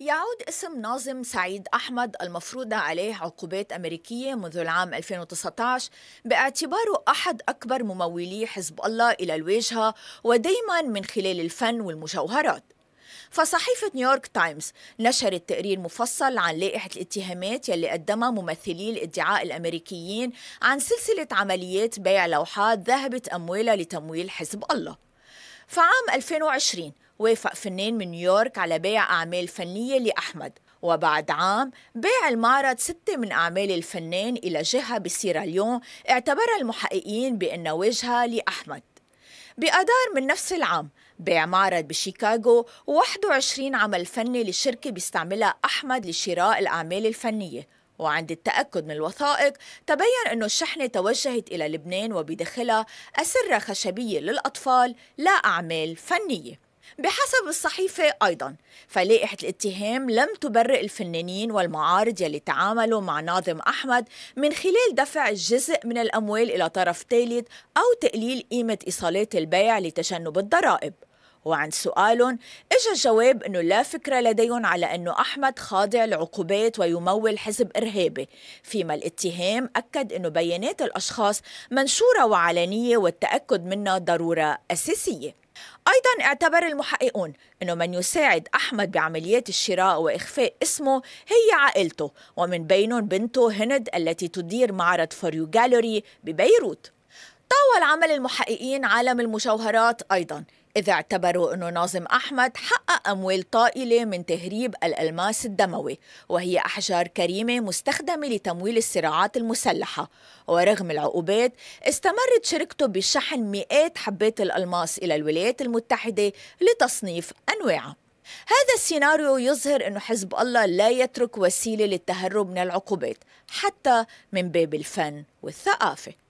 يعود اسم ناظم سعيد أحمد المفروضة عليه عقوبات أمريكية منذ العام 2019 باعتباره أحد أكبر ممولي حزب الله إلى الواجهة ودايما من خلال الفن والمجوهرات فصحيفة نيويورك تايمز نشرت تقرير مفصل عن لائحة الاتهامات يلي قدمها ممثلي الادعاء الأمريكيين عن سلسلة عمليات بيع لوحات ذهبت أموالها لتمويل حزب الله فعام 2020 وافق فنان من نيويورك على بيع أعمال فنية لأحمد وبعد عام باع المعرض ستة من أعمال الفنان إلى جهة بسيراليون اعتبرها المحققين بأن وجهة لأحمد بأدار من نفس العام بيع معرض بشيكاغو و21 عمل فني لشركة بيستعملها أحمد لشراء الأعمال الفنية وعند التأكد من الوثائق تبين أن الشحنة توجهت إلى لبنان وبداخلها أسرة خشبية للأطفال لا أعمال فنية بحسب الصحيفة أيضا فلائحة الاتهام لم تبرئ الفنانين والمعارض يلي تعاملوا مع ناظم أحمد من خلال دفع جزء من الأموال إلى طرف ثالث أو تقليل قيمة إيصالات البيع لتجنب الضرائب وعند سؤالهم اجى الجواب انه لا فكره لديهم على انه احمد خاضع لعقوبات ويمول حزب ارهابي، فيما الاتهام اكد انه بيانات الاشخاص منشوره وعلنيه والتاكد منها ضروره اساسيه. أيضا اعتبر المحققون أنه من يساعد أحمد بعمليات الشراء وإخفاء اسمه هي عائلته ومن بينهم بنته هند التي تدير معرض فوريو جالوري ببيروت طاول عمل المحققين عالم المجوهرات أيضا إذا اعتبروا أنه ناظم أحمد حقق أموال طائلة من تهريب الألماس الدموي وهي أحجار كريمة مستخدمة لتمويل الصراعات المسلحة ورغم العقوبات استمرت شركته بشحن مئات حبات الألماس إلى الولايات المتحدة لتصنيف أنواعها هذا السيناريو يظهر أن حزب الله لا يترك وسيلة للتهرب من العقوبات حتى من باب الفن والثقافة